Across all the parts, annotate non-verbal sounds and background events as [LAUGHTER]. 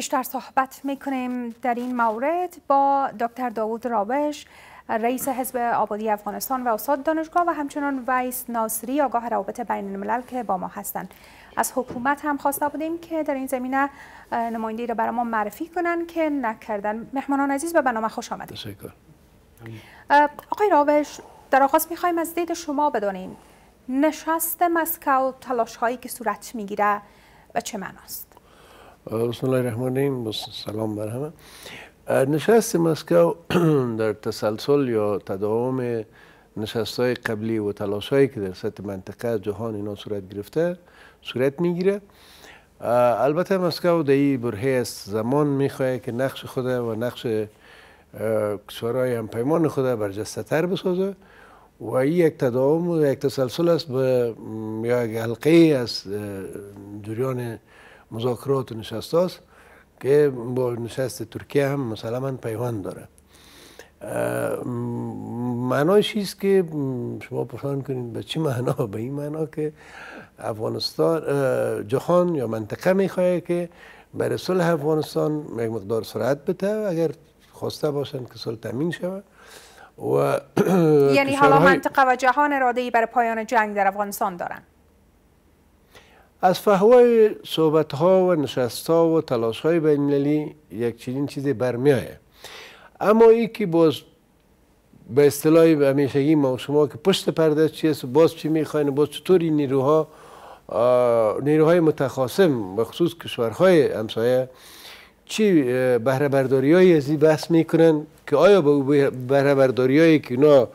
بیشتر صحبت میکنیم در این مورد با دکتر داوود رابش رئیس حزب آبادی افغانستان و استاد دانشگاه و همچنان ویس ناصری آگاه روابط بین الملل که با ما هستند از حکومت هم خواسته بودیم که در این زمینه نماینده را برای ما معرفی کنند که نکردن مهمانان عزیز به برنامه خوش آمدید آقای رابش در آغاز میخوایم از دید شما بدانیم نشست مسکو تلاش هایی که صورت میگیره و چه معناست بسم الله الرحمن الرحیم سلام بر همه نشست مسکو در تسلسل یا تداوم نشست های قبلی و تلاش هایی که در سطح منطقه جهان اینا صورت گرفته صورت میگیره البته مسکو در این برهه است زمان میخواه که نقش خود و نقش کشورهای همپیمان خود برجسته تر بسازه و این یک تداوم و یک تسلسل است به یا یک از جریان مذاکرات و نشست هاست که با نشست ترکیه هم مسلما پیوند داره معنایش است که شما پرسان کنید به چی معنا به این معنا که افغانستان جهان یا منطقه میخواهی که برای صلح افغانستان یک مقدار سرعت بده اگر خواسته باشند که صلح تامین شود و [CLEARS THROAT] یعنی حالا منطقه و جهان اراده ای برای پایان جنگ در افغانستان دارند از فهوای صحبت ها و نشست ها و تلاش های بین یک چنین چیزی برمی آید اما ای که باز به اصطلاح همیشگی ما شما که پشت پرده چی است باز چی میخواین باز چطور این نیروها نیروهای متخاصم به خصوص کشورهای همسایه چی بهره های از این بحث میکنن که آیا به بهره برداری که اونا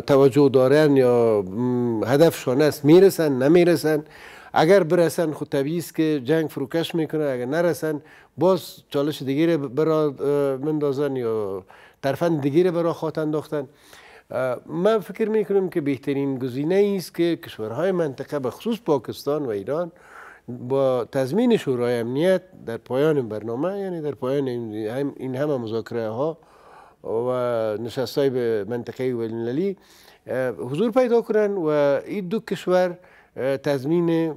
توجه دارن یا هدفشان است میرسن نمیرسن اگر برسن خود خب طبیعی است که جنگ فروکش میکنه اگر نرسن باز چالش دیگر برا مندازن یا طرفن دیگه برا انداختن من فکر میکنم که بهترین گزینه است که کشورهای منطقه به خصوص پاکستان و ایران با تضمین شورای امنیت در پایان برنامه یعنی در پایان این همه مذاکره ها و نشست های به منطقه و حضور پیدا کنند و این دو کشور تضمین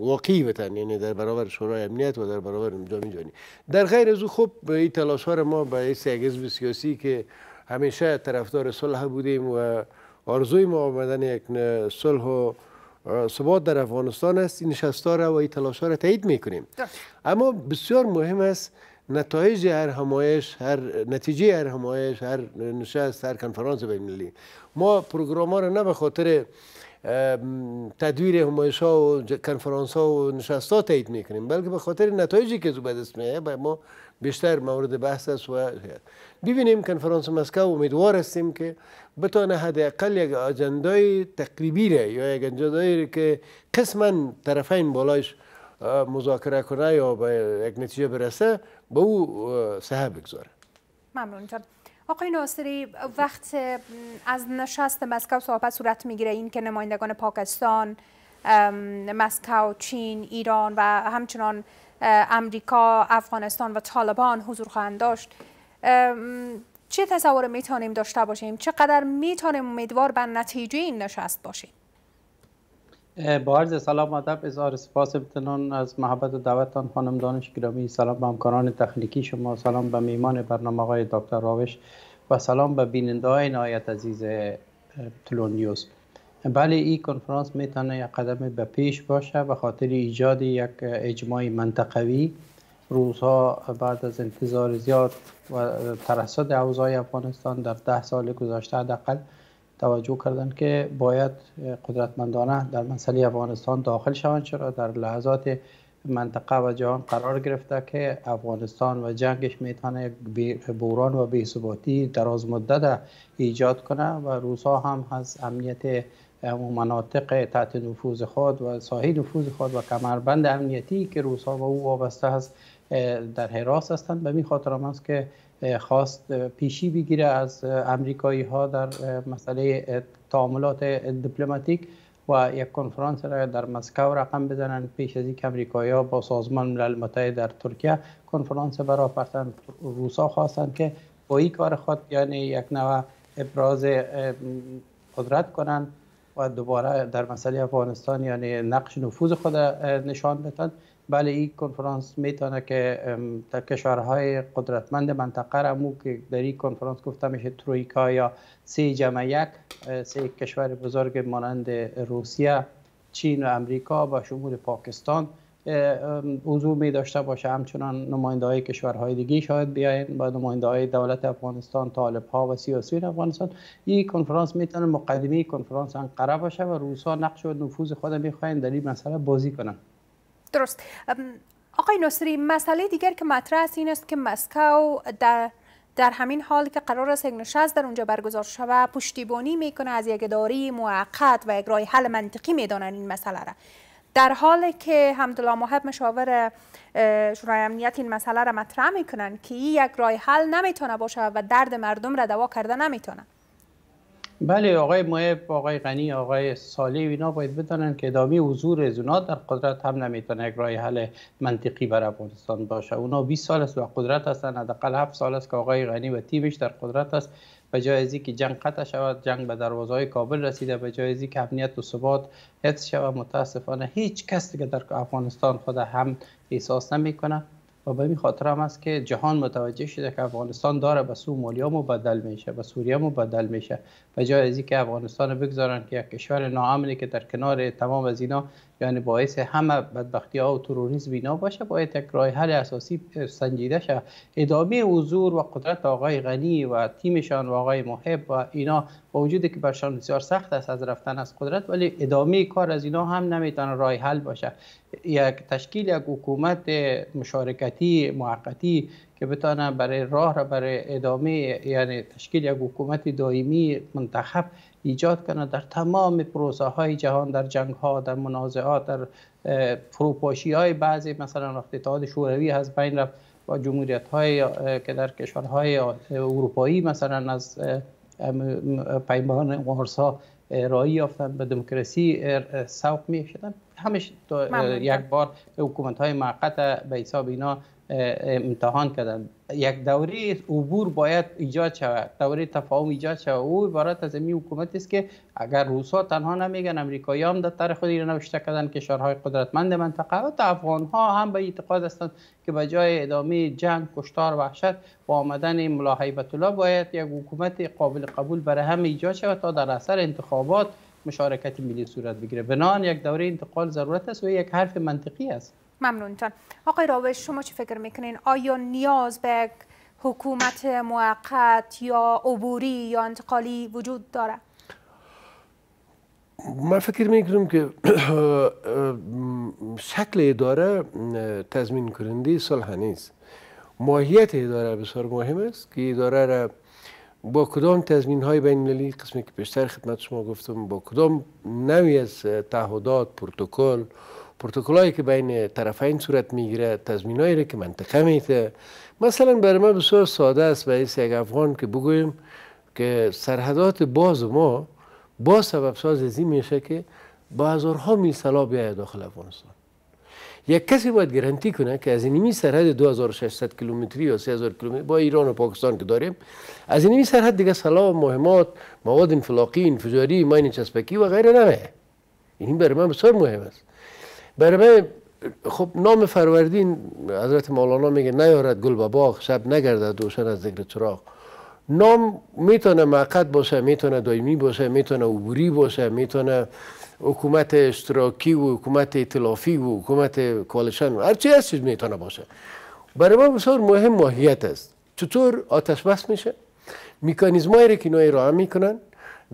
واقعی بتن یعنی در برابر شورای امنیت و در برابر جامعه جهانی در غیر از او خب این تلاش ها ما به این حزب سیاسی که همیشه طرفدار صلح بودیم و آرزوی ما آمدن یک صلح و ثبات در افغانستان است این شستا و این تلاش ها را تایید میکنیم اما بسیار مهم است نتایج هر همایش هر نتیجه هر همایش هر نشست هر کنفرانس بین ما پروگرام ها را نه به خاطر تدویر همایش ها و کنفرانس ها و نشست ها تایید میکنیم بلکه به خاطر نتایجی که او به دست میایه ما بیشتر مورد بحث است و ببینیم کنفرانس مسکو امیدوار هستیم که بتانه حداقل یک اجندای تقریبی را یا یک اجندایی که قسما طرفین بالایش مذاکره کنه یا به یک نتیجه برسه به او سهه بگذاره ممنون جان آقای ناصری وقت از نشست مسکو صحبت صورت میگیره این که نمایندگان پاکستان مسکو چین ایران و همچنان امریکا افغانستان و طالبان حضور خواهند داشت چه تصور میتونیم داشته باشیم چقدر میتونیم امیدوار به نتیجه این نشست باشیم با عرض سلام ادب اظهار سپاس امتنان از محبت و دعوتتان خانم دانش گرامی سلام به همکاران تخلیکی شما سلام به میمان برنامه های دکتر راوش و سلام به بیننده های نهایت عزیز تلون نیوز بله این کنفرانس میتونه یک قدم به پیش باشه به خاطر ایجاد یک اجماع منطقوی روزها بعد از انتظار زیاد و ترسد اوضاع افغانستان در ده سال گذشته حداقل توجه کردند که باید قدرتمندانه در مسئله افغانستان داخل شوند چرا در لحظات منطقه و جهان قرار گرفته که افغانستان و جنگش میتونه بوران و بیثباتی دراز مدت ایجاد کنه و روسا هم از امنیت مناطق تحت نفوذ خود و ساحل نفوذ خود و کمربند امنیتی که روسا و او وابسته هست در حراس هستند به می خاطر است که خواست پیشی بگیره از امریکایی ها در مسئله تعاملات دیپلماتیک و یک کنفرانس را در مسکو رقم بزنند پیش از اینکه امریکایی ها با سازمان ملل متحد در ترکیه کنفرانس برای روسا خواستند که با این کار خود یعنی یک نوع ابراز قدرت کنند و دوباره در مسئله افغانستان یعنی نقش نفوذ خود نشان بدن بله این کنفرانس میتونه که در کشورهای قدرتمند منطقه را مو که در این کنفرانس گفته میشه ترویکا یا سه جمع یک سه کشور بزرگ مانند روسیه چین و امریکا و شمول پاکستان حضور می داشته باشه همچنان نماینده های کشورهای دیگه شاید بیاین با نماینده های دولت افغانستان طالب ها و سیاسی افغانستان این کنفرانس میتونه مقدمه کنفرانس قرار باشه و روسا نقش و نفوذ خود میخواین در این مسئله بازی کنند درست آقای نصری مسئله دیگر که مطرح است این است که مسکو در در همین حال که قرار است یک نشست در اونجا برگزار شود پشتیبانی میکنه از یک داری موقت و یک راه حل منطقی میدانن این مسئله را در حالی که حمدالله محب مشاور شورای امنیت این مسئله را مطرح میکنن که یک راه حل نمیتونه باشه و درد مردم را دوا کرده نمیتونه بله آقای معب آقای غنی آقای سالی اینا باید بدانند که ادامه حضور از اونا در قدرت هم نمیتونه یک راه حل منطقی بر افغانستان باشه اونا 20 سال است و قدرت هستند حداقل 7 سال است که آقای غنی و تیمش در قدرت است به جای اینکه جنگ قطع شود جنگ به دروازه های کابل رسیده به جای اینکه امنیت و ثبات حفظ شود متاسفانه هیچ کسی که در افغانستان خود هم احساس نمیکنه و به این خاطر هم است که جهان متوجه شده که افغانستان داره به سومالیا مبدل میشه به سوریه مبدل میشه به جای از که افغانستان بگذارن که یک کشور ناامنی که در کنار تمام از اینا یعنی باعث همه بدبختی ها و تروریسم اینا باشه باید یک رای حل اساسی سنجیده شه ادامه حضور و قدرت آقای غنی و تیمشان و آقای محب و اینا با وجود که برشان بسیار سخت است از رفتن از قدرت ولی ادامه کار از اینا هم نمیتونه رای حل باشه یک تشکیل یک حکومت مشارکتی موقتی که بتانه برای راه را برای ادامه یعنی تشکیل یک حکومت دائمی منتخب ایجاد کنه در تمام پروسه های جهان در جنگ ها در منازعات در فروپاشی های بعضی مثلا اتحاد شوروی از بین رفت با جمهوریت های که در کشورهای اروپایی مثلا از پیمان ها رایی یافتن به دموکراسی سوق می شدن همش یک بار حکومت های موقت به حساب اینا امتحان کردن یک دوره عبور باید ایجاد شود دوره تفاهم ایجاد شود او عبارت از امی حکومت است که اگر روسا تنها نمیگن امریکایی هم در طرح خود ایران نوشته کردن کشورهای قدرتمند منطقه و افغان ها هم به اعتقاد هستند که به جای ادامه جنگ کشتار وحشت با آمدن ملاحی بطولا باید یک حکومت قابل قبول برای هم ایجاد شود تا در اثر انتخابات مشارکت ملی صورت بگیره بنان یک دوره انتقال ضرورت است و یک حرف منطقی است ممنونتان. آقای راوش شما چی فکر میکنین آیا نیاز به حکومت موقت یا عبوری یا انتقالی وجود داره؟ من فکر میکنم که شکل اداره تضمین کننده صلح نیست ماهیت اداره بسیار مهم است که اداره را با کدام تضمین های بین المللی قسمی که بیشتر خدمت شما گفتم با کدام نوی از تعهدات پروتکل پروتکلایی که بین طرفین صورت میگیره تضمینایی که منطقه میته مثلا برای ما بسیار ساده است و یک افغان که بگویم که سرحدات باز ما با سبب ساز از میشه که با هزارها میل سلا بیاید داخل افغانستان یک کسی باید گارانتی کنه که از اینمی سرحد 2600 کیلومتری یا 3000 کیلومتری با ایران و پاکستان که داریم از اینمی سرحد دیگه سلا مهمات مواد انفلاقی انفجاری ماین چسبکی و غیره نمه این برای من بسیار مهم است برای بله، بله. خب نام فروردین حضرت مولانا میگه نیارد گل با باغ شب نگردد دوشن از ذکر چراغ نام میتونه معقد باشه میتونه دایمی باشه میتونه عبوری باشه میتونه حکومت اشتراکی و حکومت اطلافی و حکومت کالشن و هرچی هست چیز میتونه باشه برای ما بسیار مهم ماهیت است چطور آتش بس میشه میکانیزمایی که اینا ارائه میکنن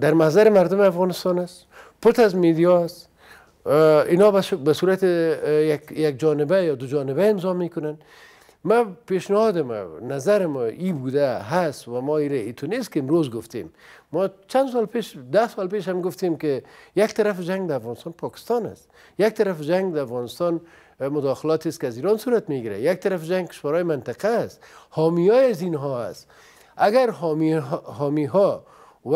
در محضر مردم افغانستان است پت از میدیا است اینا به صورت یک جانبه یا دو جانبه امضا میکنن ما پیشنهاد ما نظر ما ای بوده هست و ما ایره ایتو نیست که امروز گفتیم ما چند سال پیش ده سال پیش هم گفتیم که یک طرف جنگ در افغانستان پاکستان است یک طرف جنگ در افغانستان مداخلات است که از ایران صورت میگیره یک طرف جنگ کشورهای منطقه است حامی از اینها است اگر حامی, حامی ها و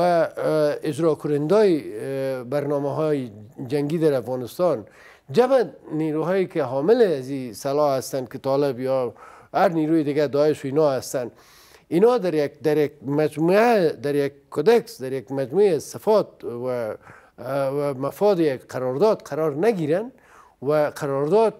اجرا کنندای برنامه های جنگی در افغانستان جمع نیروهایی که حامل از سلاح هستند که طالب یا هر نیروی دیگه داعش و اینا هستند اینا در یک در یک مجموعه در یک کدکس در یک مجموعه صفات و و مفاد یک قرارداد قرار نگیرن و قرارداد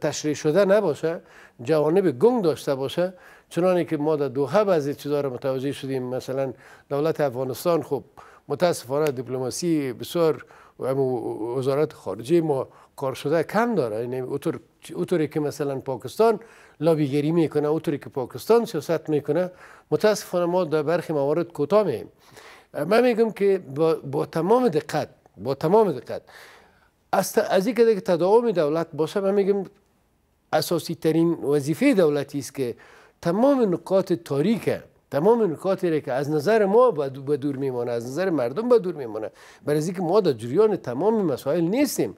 تشریح شده نباشه جوانب گنگ داشته باشه چنانی که ما در دوحه بعضی چیزا رو متوجه شدیم مثلا دولت افغانستان خب متاسفانه دیپلماسی بسیار وزارت خارجه ما کار شده کم داره یعنی که مثلا پاکستان لابیگری میکنه اوتوری که پاکستان سیاست میکنه متاسفانه ما در برخی موارد کوتاه میم من میگم که با, با تمام دقت با تمام دقت از, از این که تداوم دولت باشه من میگم اساسی ترین وظیفه دولتی است که تمام نکات تاریکه تمام نکاتی که از نظر ما به دور میمانه از نظر مردم به دور میمانه برای اینکه ما در جریان تمام مسائل نیستیم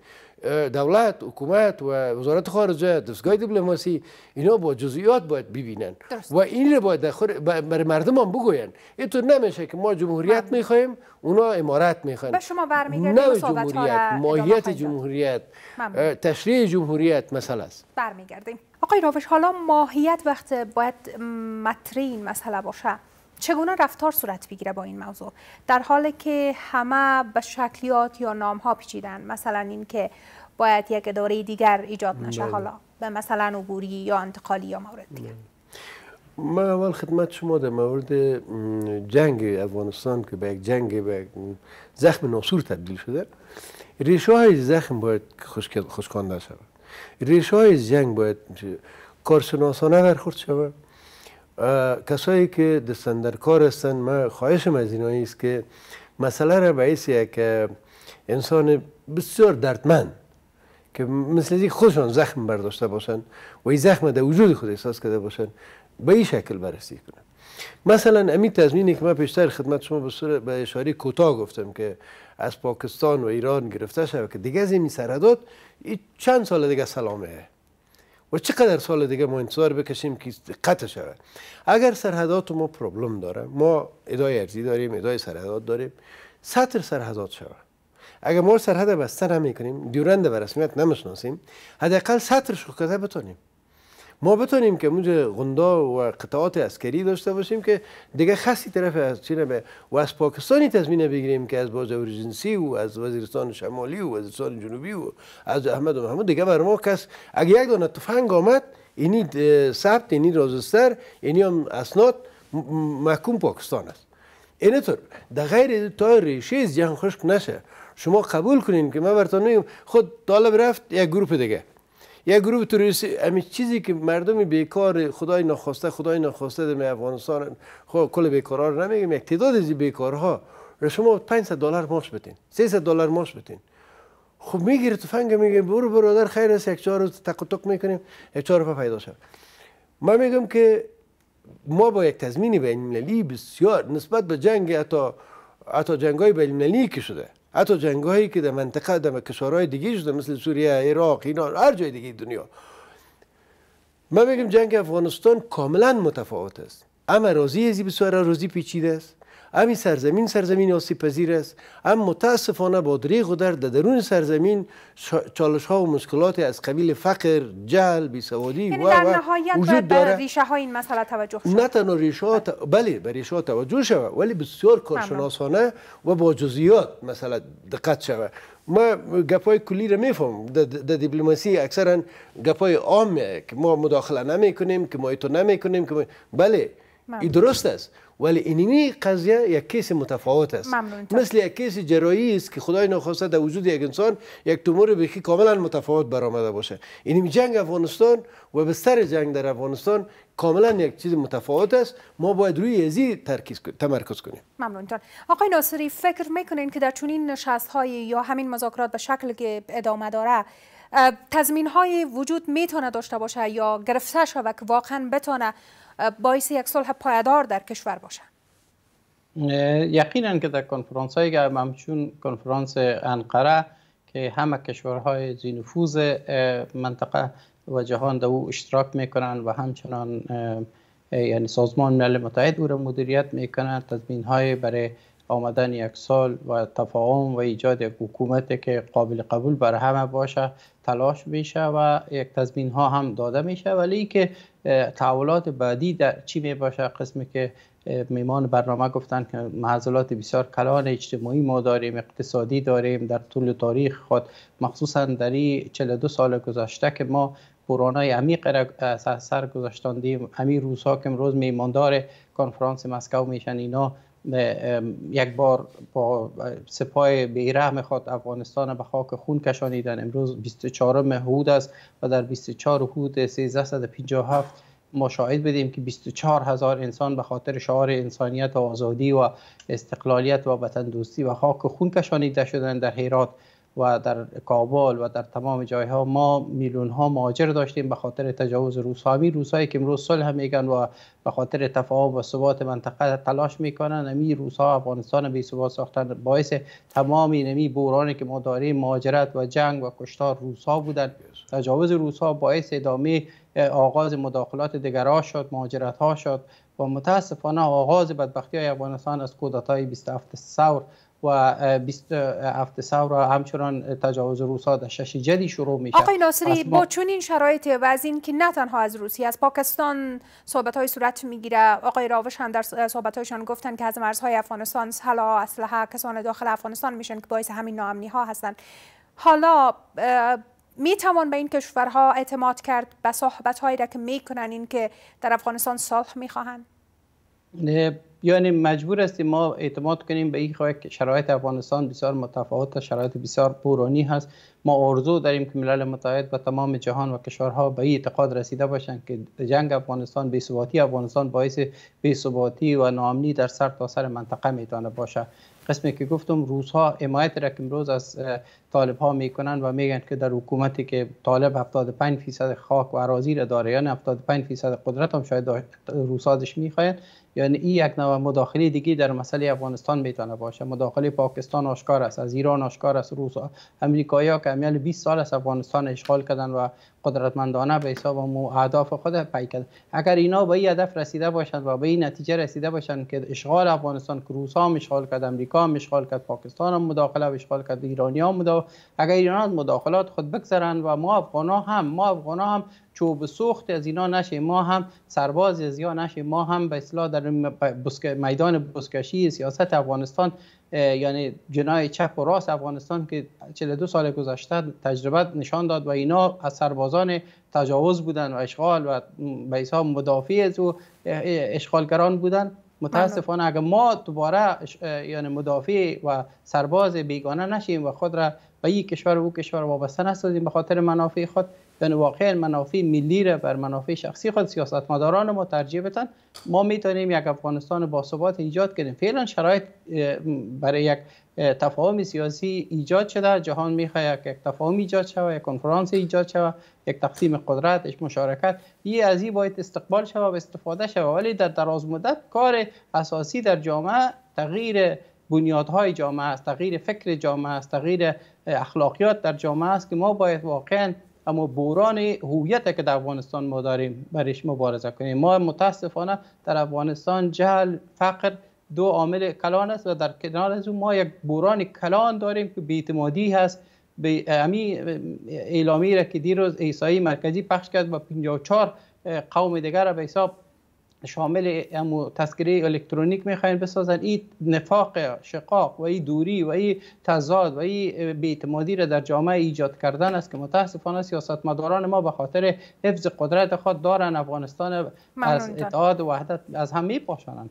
دولت حکومت و وزارت خارجه دستگاه دیپلماسی اینا با جزئیات باید ببینن و این رو باید بر مردم هم بگوین اینطور نمیشه که ما جمهوریت بله. میخوایم اونا امارت میخوان. به شما نه جمهوریت ماهیت جمهوریت تشریح جمهوریت مسئله است برمیگردیم آقای راوش حالا ماهیت وقت باید مترین مسئله باشه چگونه رفتار صورت بگیره با این موضوع در حالی که همه به شکلیات یا نام ها پیچیدن مثلا اینکه باید یک اداره دیگر ایجاد نشه بله. حالا به مثلا عبوری یا انتقالی یا مورد دیگر بله. ما اول خدمت شما در مورد جنگ افغانستان که به یک جنگ به زخم ناسور تبدیل شده ریشه های زخم باید خوشکانده شود ریشه های جنگ باید کارشناسانه برخورد شود کسایی که دستندرکار هستند ما خواهشم از اینایی است که مسئله را به یک انسان بسیار دردمند که مثل از خودشان زخم برداشته باشند و این زخم در وجود خود احساس کرده باشند به این شکل بررسی کنند مثلا امی تزمینی که من پیشتر خدمت شما به اشاره کوتاه گفتم که از پاکستان و ایران گرفته شده که دیگه از این سرداد چند سال دیگه سلامه و چقدر سال دیگه ما انتظار بکشیم که قطع شود اگر سرحدات ما پروبلم داره ما ادای ارزی داریم ادای سرحدات داریم سطر سرحدات شود اگر ما سرحد بسته نمی کنیم دیورند به رسمیت نمیشناسیم حداقل سطر شو کده بتونیم ما بتونیم که اونجا غندا و قطعات عسکری داشته باشیم که دیگه خاصی طرف از چین به و از پاکستانی تضمین بگیریم که از باز اورژنسی و از وزیرستان شمالی و وزیرستان جنوبی و از احمد و محمد دیگه بر ما کس اگه یک دانه تفنگ آمد اینی ثبت اینی رازستر اینی هم اسناد محکوم پاکستان است اینطور در غیر تا ریشه از خشک نشه شما قبول کنین که ما برتونیم خود طالب رفت یک گروپ دیگه یک گروه توریستی همین چیزی که مردم بیکار خدای نخواسته، خدای نخواسته در افغانستان خب کل بیکارا نمیگیم یک تعداد از بیکارها شما 500 دلار ماش بتین 300 دلار ماش بتین خب میگیره تفنگ میگه برو برادر خیر است یک چهار روز تقطق میکنیم یک چهار پیدا شد من میگم که ما با یک تضمین بین المللی بسیار نسبت به جنگ حتی حتی جنگ های بین المللی که شده حتی جنگ هایی که در منطقه در کشورهای دیگه شده مثل سوریه عراق اینا هر جای دیگه دنیا ما میگم جنگ افغانستان کاملا متفاوت است اما روزی ازی بسیار روزی پیچیده است همین سرزمین سرزمین آسیب پذیر است اما متاسفانه با دریغ و در درون سرزمین چالش ها و مشکلات از قبیل فقر جهل بیسوادی یعنی و و وجود داره ریشه های این مسئله توجه شد نه تنها ریشه ها بله به ریشه ها توجه شود ولی بسیار کارشناسانه و با جزئیات مثلا دقت شود ما گپای کلی را میفهم در دیپلماسی اکثرا گپای عامه که ما مداخله نمی که ما تو نمی که بله این درست است ولی اینمی قضیه یک کیس متفاوت است مثل یک کیس جرایی است که خدای ناخواسته در وجود یک انسان یک تومور بیخی کاملا متفاوت برآمده باشه اینمی جنگ افغانستان و بستر جنگ در افغانستان کاملا یک چیز متفاوت است ما باید روی ازی تمرکز کنیم ممنون جان آقای ناصری فکر میکنین که در چنین نشست های یا همین مذاکرات به شکل که ادامه داره تضمین های وجود میتونه داشته باشه یا گرفته شود که واقعا بتونه باعث یک صلح پایدار در کشور باشه یقینا که در کنفرانس های همچون کنفرانس انقره که همه کشورهای زینفوز منطقه و جهان در او اشتراک میکنن و همچنان یعنی سازمان ملل متحد او را مدیریت میکنند تضمین های برای آمدن یک سال و تفاهم و ایجاد یک حکومت که قابل قبول بر همه باشه تلاش میشه و یک تضمین ها هم داده میشه ولی که تحولات بعدی در چی می باشه قسمی که میمان برنامه گفتن که معضلات بسیار کلان اجتماعی ما داریم اقتصادی داریم در طول تاریخ خود مخصوصا در این 42 سال گذشته که ما پرانای عمیق را سر گذاشتاندیم همین روزها که امروز میماندار کنفرانس مسکو میشن اینا یک بار با سپاه بیرحم خود افغانستان به خاک خون کشانیدن امروز 24 مهود است و در 24 هود 1357 ما شاهد بدیم که 24 هزار انسان به خاطر شعار انسانیت و آزادی و استقلالیت و وطن و خاک خون کشانیده شدن در هیرات و در کابل و در تمام جایها ما میلیون ها مهاجر داشتیم به خاطر تجاوز روس ها روس هایی که امروز صلح میگن و به خاطر تفاهم و ثبات منطقه تلاش میکنن همین روس ها افغانستان بی ثبات ساختن باعث تمام نمی بورانی که ما داریم مهاجرت و جنگ و کشتار روس ها بودن تجاوز روس ها باعث ادامه آغاز مداخلات ها شد مهاجرت ها شد و متاسفانه آغاز بدبختی های افغانستان از کودتای 27 ثور و 27 را همچنان تجاوز روسا در شش جدی شروع میشه آقای ناصری با چنین شرایط و از این که نه تنها از روسیه از پاکستان صحبت های صورت میگیره آقای راوش هم در صحبت هایشان گفتن که از مرزهای افغانستان سلا اسلحه کسان داخل افغانستان میشن که باعث همین ناامنی ها هستند حالا می توان به این کشورها اعتماد کرد به صحبت هایی را که میکنن کنن این که در افغانستان صلح می خواهند یعنی مجبور هستیم ما اعتماد کنیم به این که شرایط افغانستان بسیار متفاوت شرایط بسیار بورانی هست ما ارزو داریم که ملل متحد و تمام جهان و کشورها به این اعتقاد رسیده باشند که جنگ افغانستان ثباتی افغانستان باعث ثباتی و نامنی در سر تا سر منطقه میتونه باشه قسمی که گفتم روزها حمایت را که امروز از طالب ها میکنن و میگن که در حکومتی که طالب 75 فیصد خاک و اراضی را داره یعنی 75 فیصد قدرت هم شاید روسادش میخواید یعنی این یک نوع مداخله دیگه در مسئله افغانستان میتونه باشه مداخله پاکستان آشکار است از ایران آشکار است روس ها که امیال 20 سال از افغانستان اشغال کردن و قدرتمندانه به حساب مو اهداف خود پی کردن اگر اینا به این هدف رسیده باشند و به این نتیجه رسیده باشند که اشغال افغانستان که روسا هم اشغال کرد امریکا هم کرد پاکستان هم مداخله و اشغال کرد ایرانی ها اگر ایران مداخلات خود بگذرن و ما افغان هم ما افغان هم چوب سوخت از اینا نشه ما هم سرباز از اینا نشه ما هم به اصلاح در میدان بسکشی سیاست افغانستان یعنی جنای چپ و راست افغانستان که 42 سال گذشته تجربه نشان داد و اینا از سربازان تجاوز بودن و اشغال و حساب مدافع از او اشغالگران بودن متاسفانه بله. اگر ما دوباره یعنی مدافع و سرباز بیگانه نشیم و خود را به یک کشور و او کشور وابسته نسازیم به خاطر منافع خود به واقع منافع ملی را بر منافع شخصی خود سیاست مداران ما ترجیح بدن ما میتونیم یک افغانستان باثبات ایجاد کنیم فعلا شرایط برای یک تفاهم سیاسی ایجاد شده جهان میخواد یک تفاهم ایجاد شود یک کنفرانس ایجاد شود یک تقسیم قدرت مشارکت این از این باید استقبال شود و استفاده شود ولی در دراز کار اساسی در جامعه تغییر بنیادهای جامعه است تغییر فکر جامعه است تغییر اخلاقیات در جامعه است که ما باید واقعا اما بوران هویت که در افغانستان ما داریم برش مبارزه کنیم ما متاسفانه در افغانستان جهل فقر دو عامل کلان است و در کنار از اون ما یک بوران کلان داریم که بیتمادی هست به امی اعلامی را که دیروز ایسایی مرکزی پخش کرد و 54 قوم دیگر را به حساب شامل امو تذکره الکترونیک میخواین بسازن این نفاق شقاق و این دوری و این تضاد و این بیاعتمادی را در جامعه ایجاد کردن است که متاسفانه سیاستمداران ما به خاطر حفظ قدرت خود دارن افغانستان از اتحاد و وحدت از هم میپاشانند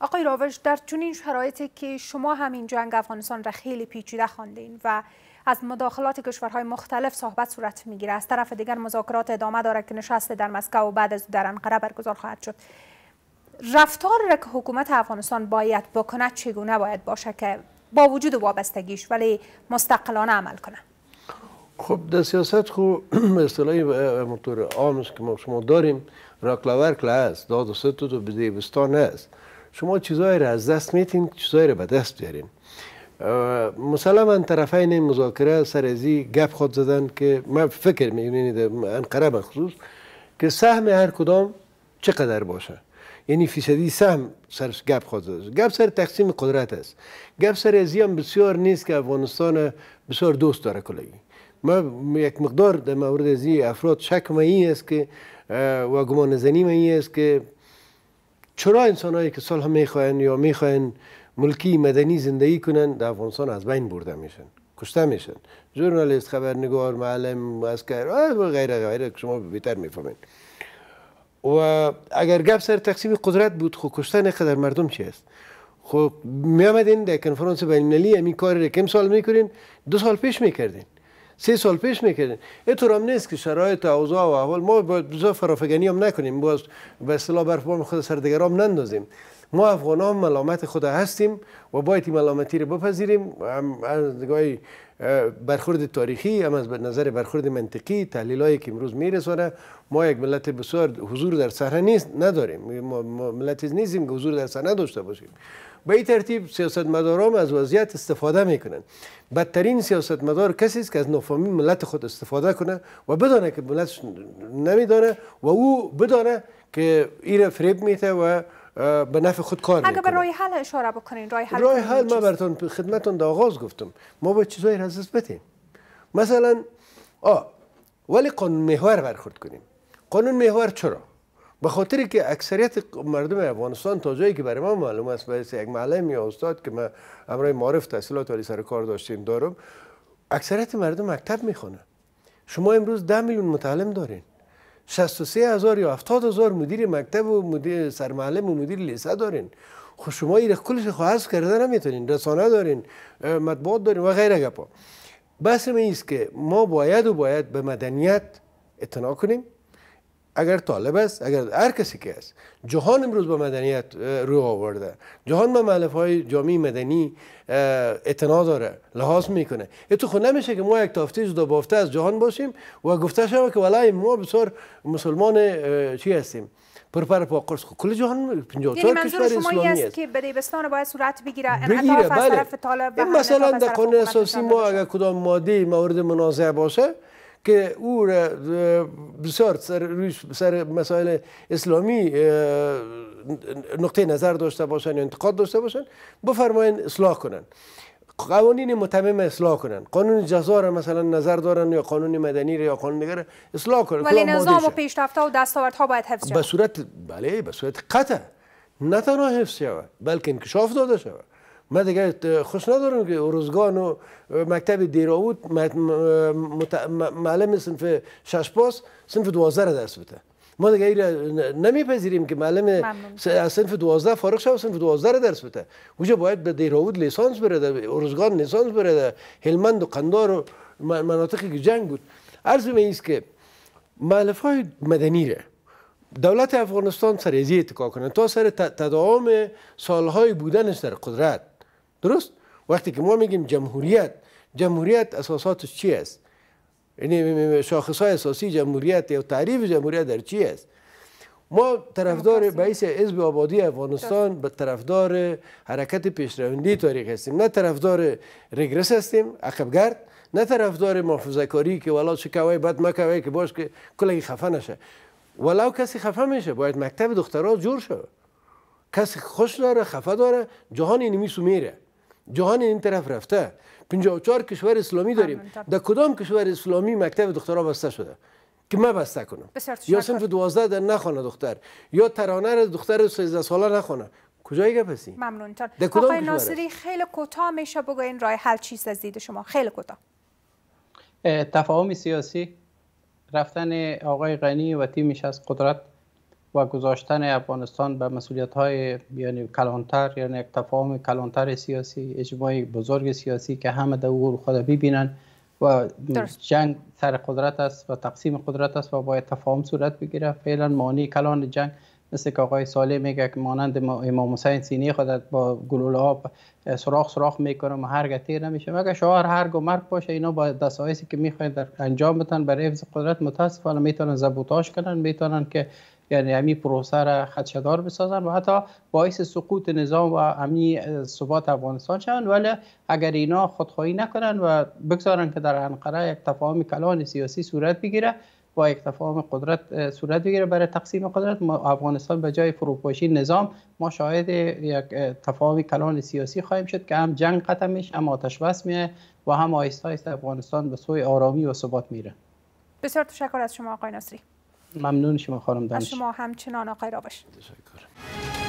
آقای راوش در چنین شرایطی که شما همین جنگ افغانستان را خیلی پیچیده خواندین و از مداخلات کشورهای مختلف صحبت صورت میگیره از طرف دیگر مذاکرات ادامه داره که نشست در مسکو و بعد از در انقره برگزار خواهد شد رفتار را که حکومت افغانستان باید بکنه چگونه باید باشه که با وجود وابستگیش ولی مستقلانه عمل کنه خب در سیاست خو [CLEARS THROAT] اصطلاحی مطور آمس که ما شما داریم راکلا ورکلا است داد و ستو تو و است شما چیزایی را از دست میتین چیزای را به دست بیارین مسلما طرفین این مذاکره سر این گپ خود زدن که من فکر میکنم انقره خصوص که سهم هر کدام چقدر باشه یعنی فیصدی سهم سر گپ خود زد گپ سر تقسیم قدرت است گپ سر ازی هم بسیار نیست که افغانستان بسیار دوست داره کلگی ما یک مقدار در مورد ازی افراد شک این است که و گمان زنی این است که چرا انسان هایی که صلح میخواین یا میخواین ملکی مدنی زندگی کنن در افغانستان از بین برده میشن کشته میشن جورنالیست، خبرنگار معلم اسکر و غیره غیره شما بهتر میفهمید و اگر گپ سر تقسیم قدرت بود خب کشتن در مردم چی است خب میامدین آمدین در کنفرانس بین المللی همین کار رو کم سال میکنین دو سال پیش میکردین سه سال پیش میکردین اینطور هم نیست که شرایط اوضاع و احوال ما با فرافگنی هم نکنیم باز به اصطلاح خود سر نندازیم ما افغان ها ملامت خود هستیم و باید این ملامتی رو بپذیریم هم از نگاه برخورد تاریخی هم از نظر برخورد منطقی تحلیل هایی که امروز میرسانه ما یک ملت بسیار حضور در صحنه نیست نداریم ما ملت نیستیم که حضور در صحنه داشته باشیم به این ترتیب سیاستمداران از وضعیت استفاده میکنن بدترین سیاستمدار کسی است که از نفامی ملت خود استفاده کنه و بدانه که ملت نمیدانه و او بدانه که ایره فریب میته و به نفع خود کار اگه به رای حل اشاره بکنین رای حل ما براتون خدمتون آغاز گفتم ما به چیزای رزست بتیم مثلا آ ولی قانون محور برخورد کنیم قانون محور چرا به خاطری که اکثریت مردم افغانستان تا جایی که برای ما معلوم است برای یک معلم یا استاد که ما امرای معرف تحصیلات و سر کار داشتیم دارم اکثریت مردم مکتب میخونه شما امروز ده میلیون متعلم دارین 63 هزار یا 70 هزار مدیر مکتب و مدیر سرمعلم و مدیر لیسه دارین خب شما این کلش خواهد کرده نمیتونین رسانه دارین مطبوعات دارین و غیره گپا بحث من است که ما باید و باید به مدنیت اتنا کنیم اگر طالب است اگر هر کسی که است جهان امروز با مدنیت رو آورده جهان به معلف های جامعه مدنی اعتنا داره لحاظ میکنه تو خود نمیشه که ما یک تافته جدا بافته از جهان باشیم و گفته شده که ولی ما بسیار مسلمان چی هستیم پر پر پا کل جهان چهار یعنی کشور اسلامی است که بستان باید صورت بگیره بگیره بله. مثلا در اساسی ما اگر کدام ماده مورد منازعه باشه که او بسیار سر, سر مسائل اسلامی نقطه نظر داشته باشن یا انتقاد داشته باشن بفرماین اصلاح کنن قوانین متمم اصلاح کنن قانون جزا را مثلا نظر دارن یا قانون مدنی را یا قانون دیگر اصلاح کنن ولی نظام و پیشرفت و دستاوردها باید حفظ شود به صورت بله به صورت قطع نه تنها حفظ شود بلکه انکشاف داده شود من دیگه خوش ندارم که روزگان و مکتب دیراوت معلم سنف شش پاس سنف دوازده درس بده ما دیگه ایره نمیپذیریم که معلم از سنف دوازده فارغ شد و سنف دوازده را درس بده اونجا باید به دیراود لیسانس برده ارزگان لیسانس برده هلمند و قندار و مناطقی که جنگ بود عرض به است که معلف های مدنی را دولت افغانستان سر ازی اتکا کنه تا سر تداوم سالهای بودنش در قدرت درست وقتی که ما میگیم جمهوریت جمهوریت اساساتش چی است یعنی شاخص های اساسی جمهوریت یا تعریف جمهوریت در چی است ما طرفدار بعیس حزب آبادی افغانستان به طرفدار حرکت پیشروندی تاریخ هستیم نه طرفدار رگرس هستیم گرد نه طرفدار محافظه که والا چه بد مکوای که باش که کلی خفه نشه والا کسی خفه میشه باید مکتب دخترها جور شود کسی خوش داره خفه داره جهان اینمیسو میره جهان این طرف رفته 54 کشور اسلامی داریم در کدام کشور اسلامی مکتب دخترها بسته شده که من بسته کنم یا صنف 12 در نخونه دختر یا ترانه را دختر 13 ساله نخونه کجای گپ هستی ممنونتان آقای ناصری خیلی کوتاه میشه بگو این راه حل چیست از دید شما خیلی کوتاه تفاهم سیاسی رفتن آقای غنی و تیمش از قدرت و گذاشتن افغانستان به مسئولیت های یعنی کلانتر یعنی یک تفاهم کلانتر سیاسی اجماعی بزرگ سیاسی که همه در خود ببینن و جنگ سر قدرت است و تقسیم قدرت است و باید تفاهم صورت بگیره فعلا معنی کلان جنگ مثل که آقای ساله میگه که مانند امام حسین سینی خود با گلوله ها سراخ سراخ میکنه و هر گتی نمیشه مگه شوهر هر و مرگ باشه اینا با دستایسی که میخواین در انجام بدن برای حفظ قدرت متاسفانه میتونن زبوتاش کنن میتونن که یعنی همین پروسه را خدشدار بسازن و حتی باعث سقوط نظام و امنی ثبات افغانستان شدن ولی اگر اینا خودخواهی نکنن و بگذارن که در انقره یک تفاهم کلان سیاسی صورت بگیره با یک تفاهم قدرت صورت بگیره برای تقسیم قدرت ما افغانستان به جای فروپاشی نظام ما شاید یک تفاهم کلان سیاسی خواهیم شد که هم جنگ قطع میشه هم آتش بس میه و هم آیست افغانستان به سوی آرامی و ثبات میره بسیار تشکر از شما آقای ناصری ممنون شما خانم دانش از شما همچنان آقای را باشید